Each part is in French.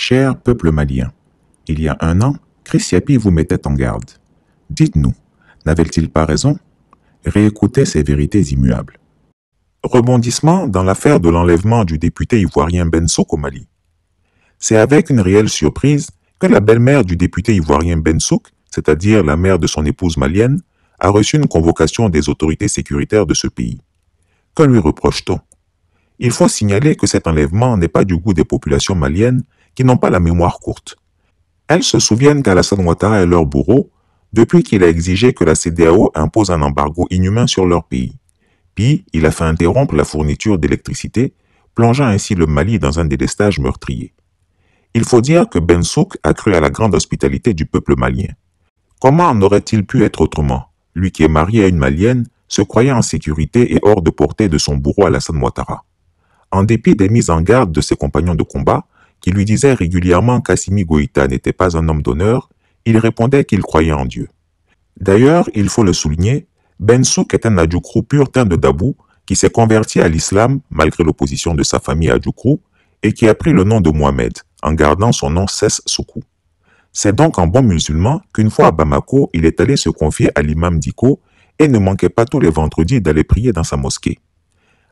Cher peuple malien, il y a un an, Chris vous mettait en garde. Dites-nous, n'avait-il pas raison Réécoutez ces vérités immuables. Rebondissement dans l'affaire de l'enlèvement du député ivoirien Bensouk au Mali. C'est avec une réelle surprise que la belle-mère du député ivoirien Bensouk, c'est-à-dire la mère de son épouse malienne, a reçu une convocation des autorités sécuritaires de ce pays. Que lui reproche-t-on Il faut signaler que cet enlèvement n'est pas du goût des populations maliennes qui n'ont pas la mémoire courte. Elles se souviennent qu'Alassane Ouattara est leur bourreau depuis qu'il a exigé que la CDAO impose un embargo inhumain sur leur pays. Puis, il a fait interrompre la fourniture d'électricité, plongeant ainsi le Mali dans un délestage meurtrier. Il faut dire que Bensouk a cru à la grande hospitalité du peuple malien. Comment en aurait-il pu être autrement Lui qui est marié à une malienne, se croyant en sécurité et hors de portée de son bourreau Alassane Ouattara. En dépit des mises en garde de ses compagnons de combat, qui lui disait régulièrement qu'Assimi Goïta n'était pas un homme d'honneur, il répondait qu'il croyait en Dieu. D'ailleurs, il faut le souligner, Bensouk est un Adjoukrou pur de Dabou qui s'est converti à l'islam malgré l'opposition de sa famille Adjoukrou et qui a pris le nom de Mohamed en gardant son nom Cesse Soukou. C'est donc en bon musulman qu'une fois à Bamako, il est allé se confier à l'imam Diko et ne manquait pas tous les vendredis d'aller prier dans sa mosquée.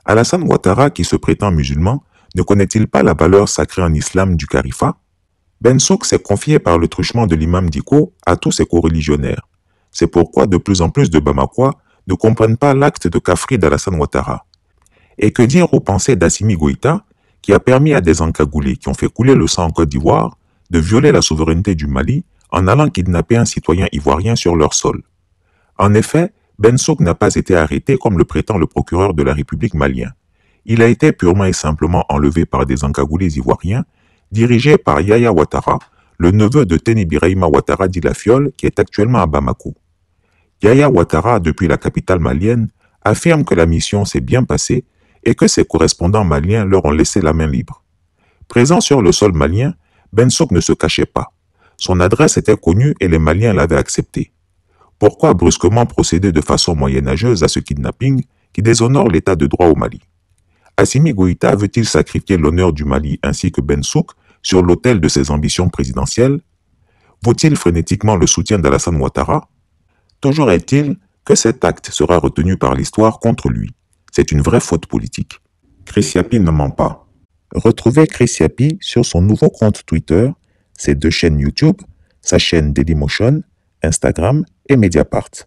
Alassane Ouattara, qui se prétend musulman, ne connaît-il pas la valeur sacrée en islam du Carifa Ben s'est confié par le truchement de l'imam Diko à tous ses co-religionnaires. C'est pourquoi de plus en plus de Bamakois ne comprennent pas l'acte de Kafri d'Alassane Ouattara. Et que dire aux pensées d'Assimi Goïta, qui a permis à des encagoulés qui ont fait couler le sang en Côte d'Ivoire de violer la souveraineté du Mali en allant kidnapper un citoyen ivoirien sur leur sol. En effet, Bensouk n'a pas été arrêté comme le prétend le procureur de la République malienne. Il a été purement et simplement enlevé par des encagoulés ivoiriens, dirigés par Yaya Ouattara, le neveu de Tenebirahima Ouattara d'Ilafiole, qui est actuellement à Bamako. Yaya Ouattara, depuis la capitale malienne, affirme que la mission s'est bien passée et que ses correspondants maliens leur ont laissé la main libre. Présent sur le sol malien, Bensouk ne se cachait pas. Son adresse était connue et les Maliens l'avaient acceptée. Pourquoi brusquement procéder de façon moyenâgeuse à ce kidnapping qui déshonore l'état de droit au Mali Assimi Goïta veut-il sacrifier l'honneur du Mali ainsi que ben Souk sur l'autel de ses ambitions présidentielles Vaut-il frénétiquement le soutien d'Alassane Ouattara Toujours est-il que cet acte sera retenu par l'histoire contre lui. C'est une vraie faute politique. Chris ne ment pas. Retrouvez Chris sur son nouveau compte Twitter, ses deux chaînes YouTube, sa chaîne Dailymotion, Instagram et Mediapart.